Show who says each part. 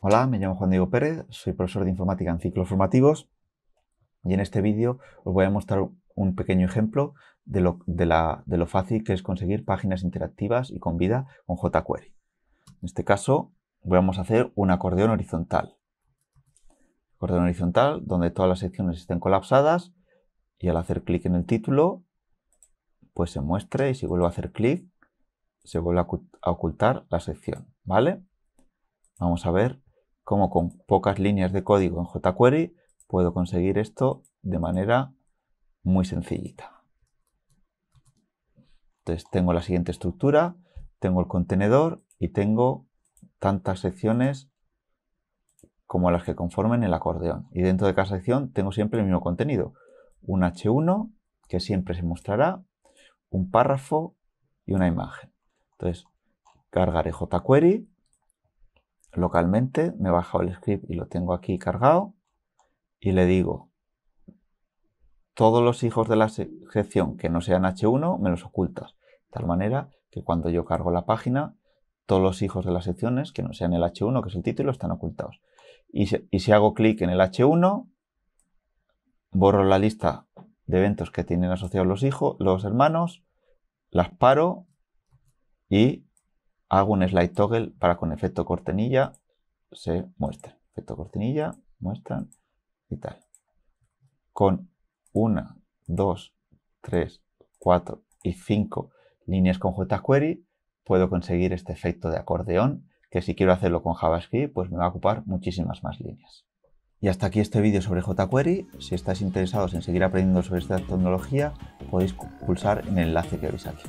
Speaker 1: Hola, me llamo Juan Diego Pérez, soy profesor de informática en ciclos formativos y en este vídeo os voy a mostrar un pequeño ejemplo de lo, fácil que es conseguir páginas interactivas y con vida con jQuery. En este caso vamos a hacer un acordeón horizontal. Acordeón horizontal donde todas las secciones estén colapsadas y al hacer clic en el título pues se muestre y si vuelvo a hacer clic se vuelve a ocultar la sección, ¿vale? Vamos a ver como con pocas líneas de código en jQuery puedo conseguir esto de manera muy sencillita. Entonces tengo la siguiente estructura, tengo el contenedor y tengo tantas secciones como las que conformen el acordeón. Y dentro de cada sección tengo siempre el mismo contenido. Un H1 que siempre se mostrará, un párrafo y una imagen. Entonces cargaré jQuery localmente, me he bajado el script y lo tengo aquí cargado y le digo todos los hijos de la sección que no sean H1 me los ocultas, de tal manera que cuando yo cargo la página, todos los hijos de las secciones que no sean el H1, que es el título, están ocultados. Y si, hago clic en el H1, borro la lista de eventos que tienen asociados los hijos, los hermanos, las paro y hago un slide toggle para con efecto cortinilla se muestren. Efecto cortenilla, muestran y tal. Con una, dos, tres, cuatro y cinco líneas con jQuery puedo conseguir este efecto de acordeón que si quiero hacerlo con JavaScript pues me va a ocupar muchísimas más líneas. Y hasta aquí este vídeo sobre jQuery. Si estáis interesados en seguir aprendiendo sobre esta tecnología, podéis pulsar en el enlace que veis aquí.